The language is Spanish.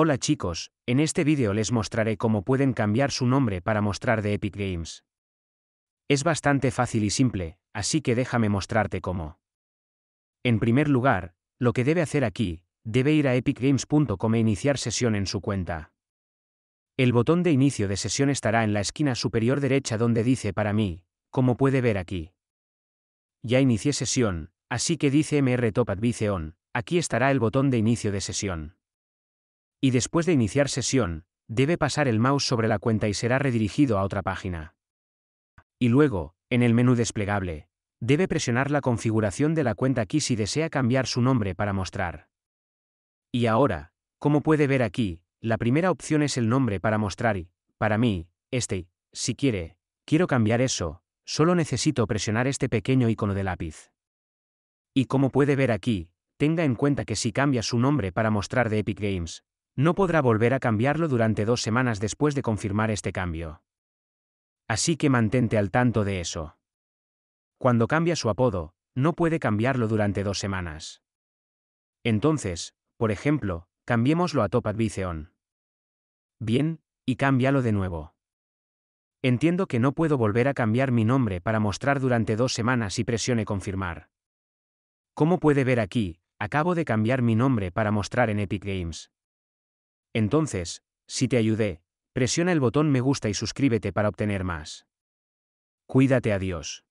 Hola chicos, en este vídeo les mostraré cómo pueden cambiar su nombre para mostrar de Epic Games. Es bastante fácil y simple, así que déjame mostrarte cómo. En primer lugar, lo que debe hacer aquí, debe ir a epicgames.com e iniciar sesión en su cuenta. El botón de inicio de sesión estará en la esquina superior derecha donde dice para mí, como puede ver aquí. Ya inicié sesión, así que dice MR Topadviceon. aquí estará el botón de inicio de sesión y después de iniciar sesión, debe pasar el mouse sobre la cuenta y será redirigido a otra página. Y luego, en el menú desplegable, debe presionar la configuración de la cuenta aquí si desea cambiar su nombre para mostrar. Y ahora, como puede ver aquí, la primera opción es el nombre para mostrar y, para mí, este, si quiere, quiero cambiar eso, solo necesito presionar este pequeño icono de lápiz. Y como puede ver aquí, tenga en cuenta que si cambia su nombre para mostrar de Epic Games, no podrá volver a cambiarlo durante dos semanas después de confirmar este cambio. Así que mantente al tanto de eso. Cuando cambia su apodo, no puede cambiarlo durante dos semanas. Entonces, por ejemplo, cambiémoslo a Top Bien, y cámbialo de nuevo. Entiendo que no puedo volver a cambiar mi nombre para mostrar durante dos semanas y presione confirmar. Como puede ver aquí, acabo de cambiar mi nombre para mostrar en Epic Games. Entonces, si te ayudé, presiona el botón me gusta y suscríbete para obtener más. Cuídate a Dios.